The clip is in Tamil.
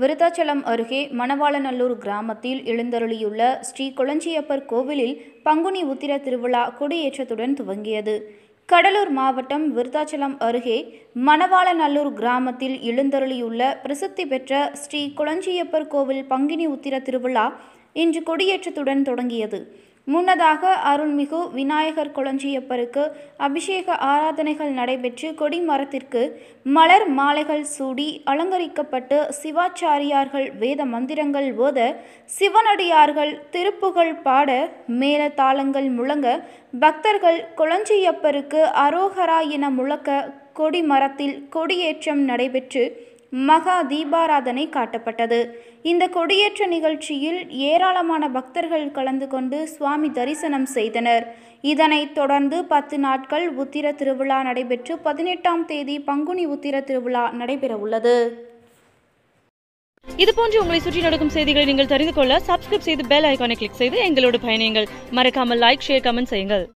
விருத்தாச்சலம் அருகே மணவாளநல்லூர் கிராமத்தில் எழுந்தருளியுள்ள ஸ்ரீ கொளஞ்சியப்பர் கோவிலில் பங்குனி உத்திர திருவிழா கொடியேற்றத்துடன் துவங்கியது கடலூர் மாவட்டம் விருத்தாச்சலம் அருகே மணவாளநல்லூர் கிராமத்தில் எழுந்தருளியுள்ள பிரசித்தி பெற்ற ஸ்ரீ கொளஞ்சியப்பர் கோவில் பங்குனி உத்திர திருவிழா இன்று கொடியேற்றத்துடன் தொடங்கியது முன்னதாக அருள்மிகு விநாயகர் குளஞ்சியப்பருக்கு அபிஷேக ஆராதனைகள் நடைபெற்று கொடிமரத்திற்கு மலர் மாலைகள் சூடி அலங்கரிக்கப்பட்டு சிவாச்சாரியார்கள் வேத மந்திரங்கள் ஓத சிவனடியார்கள் திருப்புகழ் பாட மேல தாளங்கள் முழங்க பக்தர்கள் குளஞ்சியப்பருக்கு அரோகரா என முழக்க கொடிமரத்தில் கொடியேற்றம் நடைபெற்று மகா தீபாராதனை காட்டப்பட்டது இந்த கொடியேற்ற நிகழ்ச்சியில் ஏராளமான பக்தர்கள் கலந்து கொண்டு சுவாமி தரிசனம் செய்தனர் இதனைத் தொடர்ந்து பத்து நாட்கள் உத்திர திருவிழா நடைபெற்று பதினெட்டாம் தேதி பங்குனி உத்திர திருவிழா நடைபெறவுள்ளது இது போன்று உங்களை சுற்றி நடக்கும் செய்திகளை நீங்கள் தெரிந்து கொள்ள சப்ஸ்கிரைப் செய்து பெல் ஐக்கானை கிளிக் செய்து எங்களோடு பயணியுங்கள் மறக்காமல் லைக் ஷேர் கமெண்ட் செய்யுங்கள்